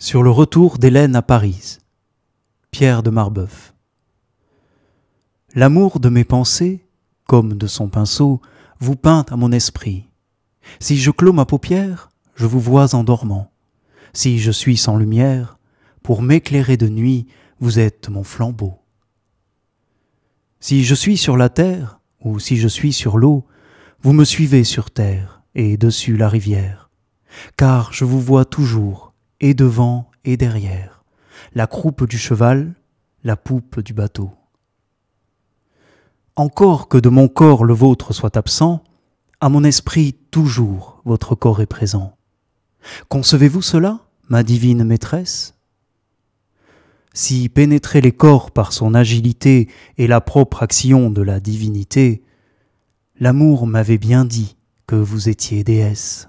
Sur le retour d'Hélène à Paris. Pierre de Marbeuf. L'amour de mes pensées, comme de son pinceau, vous peint à mon esprit. Si je clos ma paupière, je vous vois en dormant. Si je suis sans lumière, pour m'éclairer de nuit, vous êtes mon flambeau. Si je suis sur la terre, ou si je suis sur l'eau, vous me suivez sur terre et dessus la rivière, car je vous vois toujours, et devant et derrière, la croupe du cheval, la poupe du bateau. Encore que de mon corps le vôtre soit absent, à mon esprit toujours votre corps est présent. Concevez-vous cela, ma divine maîtresse Si pénétrer les corps par son agilité et la propre action de la divinité, l'amour m'avait bien dit que vous étiez déesse.